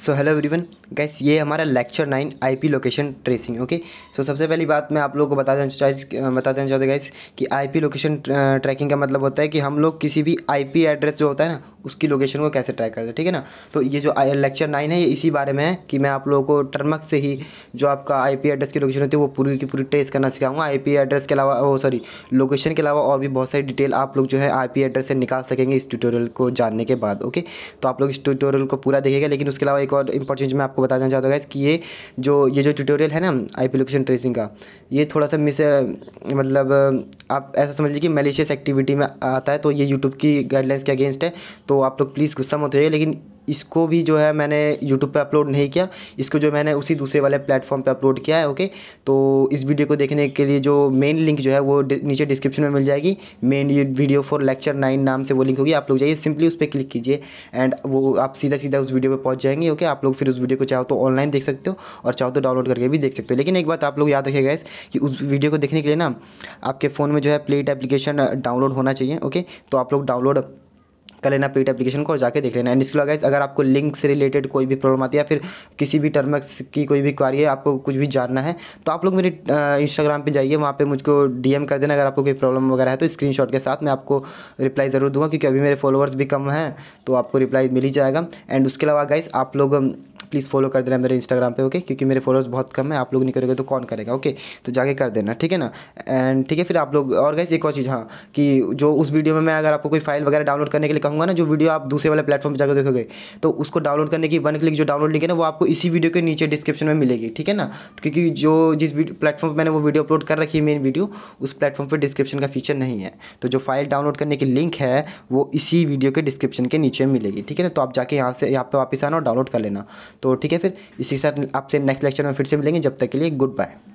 so hello everyone guys ये हमारा lecture nine IP location tracing okay so सबसे पहली बात मैं आप लोगों को बता देना चाहिए बता देना चाहता गैस कि आईपी लोकेशन ट्रैकिंग का मतलब होता है कि हम लोग किसी भी आईपी एड्रेस जो होता है ना उसकी लोकेशन को कैसे ट्रैक करते हैं ठीक है ना तो ये जो लेक्चर नाइन है ये इसी बारे में है कि मैं आप लोगों को टर्मक से ही जो आपका आईपी एड्रेस की लोकेशन होती है वो पूरी की पूरी ट्रेस करना सिखाऊंगा आईपी एड्रेस के अलावा वो सॉरी लोकेशन के अलावा और भी बहुत सारी डिटेल आप लोग जो है आई एड्रेस से निकाल सकेंगे इस ट्यूटोरियल को जानने के बाद ओके तो आप लोग इस ट्यूटोरियल को पूरा देखेगा लेकिन उसके अलावा एक और इंपॉर्टेंट चीज़ मैं आपको बताना चाहता हूँ कि ये जो ये जो ट्यूटोरियल है ना आई लोकेशन ट्रेसिंग का ये थोड़ा सा मिस मतलब आप ऐसा समझ लीजिए कि मलेशियस एक्टिविटी में आता है तो ये यूट्यूब की गाइडलाइंस के अगेंस्ट है तो तो आप लोग प्लीज़ गुस्सा मत होइए लेकिन इसको भी जो है मैंने यूट्यूब पे अपलोड नहीं किया इसको जो मैंने उसी दूसरे वाले प्लेटफॉर्म पे अपलोड किया है ओके तो इस वीडियो को देखने के लिए जो मेन लिंक जो है वो नीचे डिस्क्रिप्शन में मिल जाएगी मेन ये वीडियो फॉर लेक्चर नाइन नाम से वो लिंक होगी आप लोग जाइए सिंपली उस पर क्लिक कीजिए एंड वो आप सीधा सीधा उस वीडियो पर पहुँच जाएंगे ओके आप लोग फिर उस वीडियो को चाहो तो ऑनलाइन देख सकते हो और चाहो तो डाउनलोड करके भी देख सकते हो लेकिन एक बात आप लोग याद रखिएगा कि उस वीडियो को देखने के लिए ना आपके फ़ोन में जो है प्लेट एप्लीकेशन डाउनलोड होना चाहिए ओके तो आप लोग डाउनलोड कर लेना पेड एप्लीकेशन को और जाके देख लेना एंड इसके अलावा अगर आपको लिंक से रिलेटेड कोई भी प्रॉब्लम आती है या फिर किसी भी टर्मक्स की कोई भी क्वारी है आपको कुछ भी जानना है तो आप लोग मेरे इंस्टाग्राम पर जाइए वहाँ पर मुझको डी कर देना अगर आपको कोई प्रॉब्लम वगैरह है तो स्क्रीन के साथ मैं आपको रिप्लाई ज़रूर दूँगा क्योंकि अभी मेरे फॉलोअर्स भी कम हैं तो आपको रिप्लाई मिल ही जाएगा एंड उसके अलावा गाइज आप लोग प्लीज़ फॉलो कर देना मेरे इंस्टाग्राम पे ओके क्योंकि मेरे फॉलोअर्स बहुत कम है आप लोग नहीं करोगे तो कौन करेगा ओके तो जाके कर देना ठीक है ना एंड ठीक है फिर आप लोग और गाइस एक और चीज़ हाँ कि जो उस वीडियो में मैं अगर आपको कोई फाइल वगैरह डाउनलोड करने के लिए कहूँगा ना जो वीडियो आप दूसरे वाले प्लेटफॉर्म पर जाकर देखोगे तो उसको डाउनलोड करने की वन क्लिक जो डाउनलोड लिंक है ना वो आपको इसी वीडियो के नीचे डिस्क्रिप्शन में मिलेगी ठीक है ना तो क्योंकि जो जिस प्लेटफॉर्म पर मैंने वो वीडियो अपलोड कर रखी है मेन वीडियो उस प्लेटफॉर्म पर डिस्क्रिप्शन का फीचर नहीं है तो जो फाइल डाउनलोड करने की लिंक है वो इसी वीडियो के डिस्क्रिप्शन के नीचे मिलेगी ठीक है ना तो आप जाके यहाँ से यहाँ पर वापस आना और डाउनलोड कर लेना तो ठीक है फिर इसी के साथ आपसे नेक्स्ट लेक्चर में फिर से मिलेंगे जब तक के लिए गुड बाय